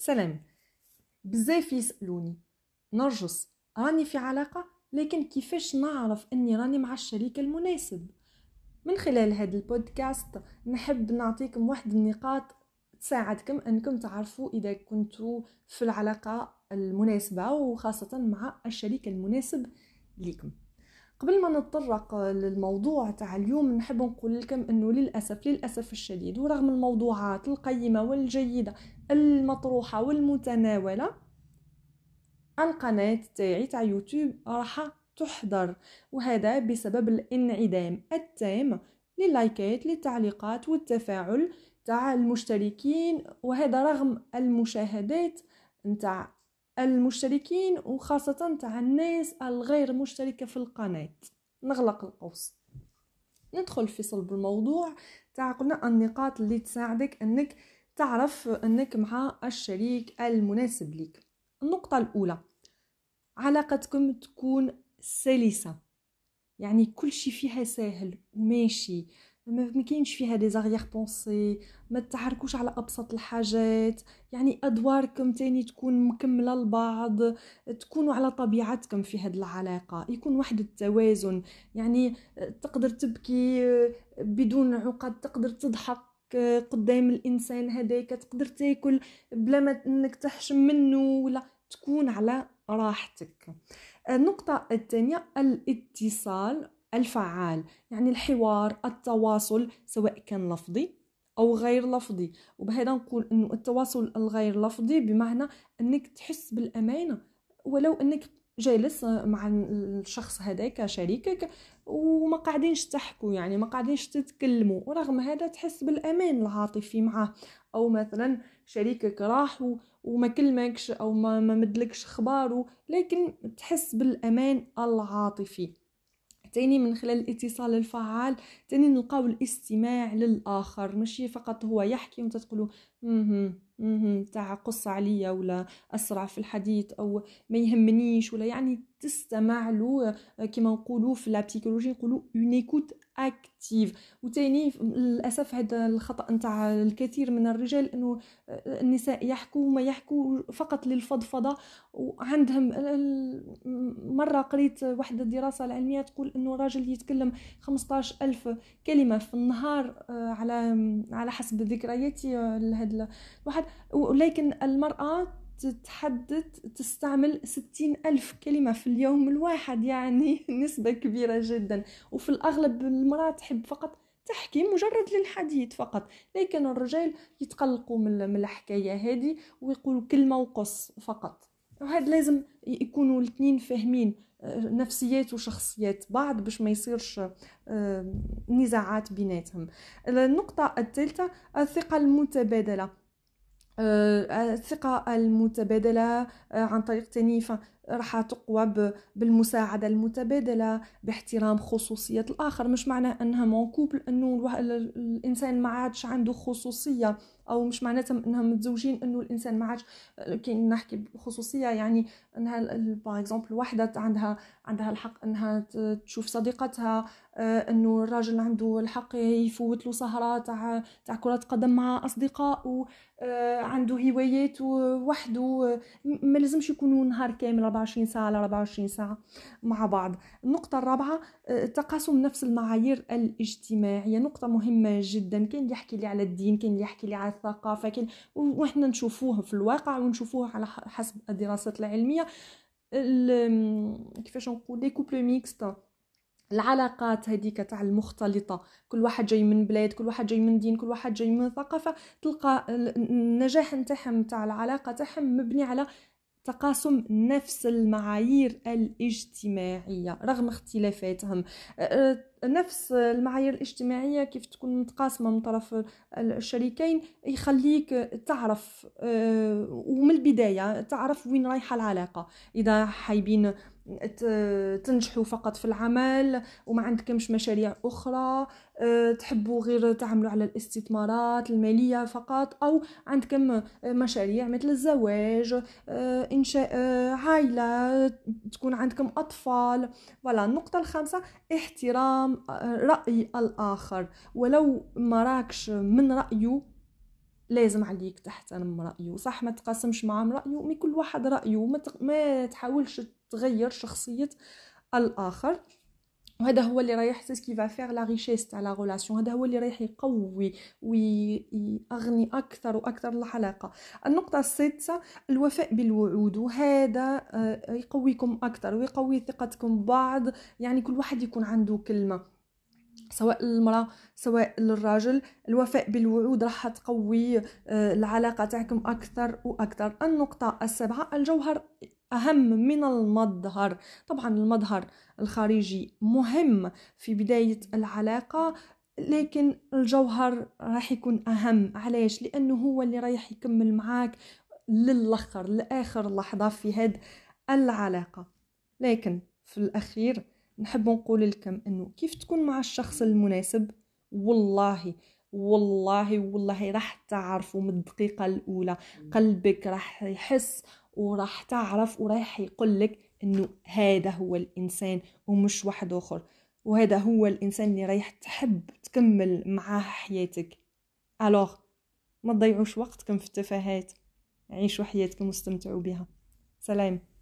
سلام بزاف يسالوني نرجس راني في علاقه لكن كيفاش نعرف اني راني مع الشريك المناسب من خلال هذا البودكاست نحب نعطيكم واحد النقاط تساعدكم انكم تعرفوا اذا كنتوا في العلاقه المناسبه وخاصه مع الشريك المناسب ليكم قبل ما نتطرق للموضوع تاع اليوم نحب نقول لكم انه للاسف للاسف الشديد ورغم الموضوعات القيمه والجيده المطروحه والمتناوله القناه تاعي تاع يوتيوب راح تحضر وهذا بسبب الانعدام التام لللايكات للتعليقات والتفاعل تاع المشتركين وهذا رغم المشاهدات نتاع المشتركين وخاصة تاع الناس الغير مشتركة في القناة نغلق القوس ندخل في صلب الموضوع تاع قلنا النقاط اللي تساعدك انك تعرف انك مع الشريك المناسب ليك النقطة الأولى علاقتكم تكون سلسة يعني كل شي فيها سهل وماشي ما كاينش فيها دي زاريير بونسي ما تتعاركوش على ابسط الحاجات يعني ادواركم تاني تكون مكمله لبعض تكونوا على طبيعتكم في هاد العلاقه يكون واحد التوازن يعني آه، تقدر تبكي آه، بدون عقد تقدر تضحك آه، قدام الانسان هذاك تقدر تاكل بلا ما انك تحشم منه ولا تكون على راحتك النقطه الثانيه الاتصال الفعال يعني الحوار التواصل سواء كان لفظي او غير لفظي وبهذا نقول انه التواصل الغير لفظي بمعنى انك تحس بالامانه ولو انك جالس مع الشخص هذاك شريكك وما قاعدينش تحكوا يعني ما قاعدينش تتكلموا ورغم هذا تحس بالامان العاطفي معه او مثلا شريكك راح وما كلمكش او ما مدلكش خباره لكن تحس بالامان العاطفي تاني من خلال الاتصال الفعال تاني نلقاو الاستماع للاخر ماشي فقط هو يحكي وانت تقولوا اهم، اهم، تاع قص عليا ولا أسرع في الحديث أو ما يهمنيش ولا يعني تستمع له آه، كيما نقولوا في لابسيكولوجي نقولوا اون ايكوت اكتيف وتاني للاسف هذا الخطا نتاع الكثير من الرجال انه آه، النساء يحكوا ما يحكوا فقط للفضفضه وعندهم آه، مره قريت واحده الدراسه العلميه تقول انه راجل يتكلم 15000 كلمه في النهار على على حسب ذكرياتي الواحد الواحد ولكن المرأة تتحدث تستعمل ستين ألف كلمة في اليوم الواحد يعني نسبة كبيرة جدا وفي الأغلب المرأة تحب فقط تحكي مجرد للحديث فقط لكن الرجال يتقلقوا من الحكاية هذه ويقولوا كلمة وقص فقط وهاد لازم يكونوا الاثنين فاهمين آه، نفسيات وشخصيات بعض باش ما يصيرش آه، نزاعات بيناتهم النقطة الثالثة الثقة المتبادلة آه، الثقة المتبادلة عن طريق تنيفه راح تقوى بالمساعدة المتبادلة باحترام خصوصية الآخر مش معناه أنها مون كوبل أنه الإنسان ما عادش عنده خصوصية أو مش معناتها أنهم متزوجين أنه الإنسان ما عادش كي نحكي بخصوصية يعني أنها باغ إكزومبل وحدة عندها عندها الحق أنها تشوف صديقتها آه، أنه الراجل عنده الحق يفوت له سهرة تاع تاع كرة قدم مع أصدقائه آه، عنده هوايات وحده ما لازمش يكونوا نهار كامل 24 ساعة على 24 ساعة مع بعض النقطة الرابعة آه، تقاسم نفس المعايير الاجتماعية نقطة مهمة جدا كان يحكي لي على الدين كان يحكي لي على الثقافة كان وإحنا نشوفوه في الواقع ونشوفوه على حسب الدراسات العلمية كيفاش نقول لي كوبل ميكست العلاقات هذيك تاع المختلطه كل واحد جاي من بلاد كل واحد جاي من دين كل واحد جاي من ثقافه تلقى النجاح نتاعهم تاع العلاقه تاعهم مبني على تقاسم نفس المعايير الاجتماعية رغم اختلافاتهم أه، نفس المعايير الاجتماعية كيف تكون متقاسمة من طرف الشريكين يخليك تعرف آه، ومن البداية تعرف وين رايحة العلاقة إذا حايبين تنجحوا فقط في العمل وما عندكمش مشاريع أخرى آه، تحبوا غير تعملوا على الاستثمارات المالية فقط أو عندكم مشاريع مثل الزواج آه، إنشاء عائلة تكون عندكم أطفال ولا النقطة الخامسة احترام احترام رأي الآخر ولو مراكش من رأيه لازم عليك تحترم رأيه صح ما تقاسمش معهم رأيه مي كل واحد رأيه ما تحاولش تغير شخصية الآخر وهذا هو اللي رايح سي كي فافير لا ريشيس تاع لا ريلاسيون هذا هو اللي رايح يقوي ويغني اكثر واكثر الحلقه النقطه السادسه الوفاء بالوعود وهذا آه، يقويكم اكثر ويقوي ثقتكم ببعض يعني كل واحد يكون عنده كلمه سواء المرأة سواء للراجل الوفاء بالوعود راح تقوي آه، العلاقة تاعكم أكثر وأكثر النقطة السابعة الجوهر أهم من المظهر طبعا المظهر الخارجي مهم في بداية العلاقة لكن الجوهر راح يكون أهم علاش لأنه هو اللي رايح يكمل معاك للآخر لآخر لحظة في هاد العلاقة لكن في الأخير نحب نقول لكم أنه كيف تكون مع الشخص المناسب والله والله والله راح تعرفوا من الدقيقه الاولى قلبك راح يحس وراح تعرف وراح يقول لك انه هذا هو الانسان ومش واحد اخر وهذا هو الانسان اللي رايح تحب تكمل معاه حياتك الوغ ما تضيعوش وقتكم في التفاهات عيشوا حياتكم واستمتعوا بها سلام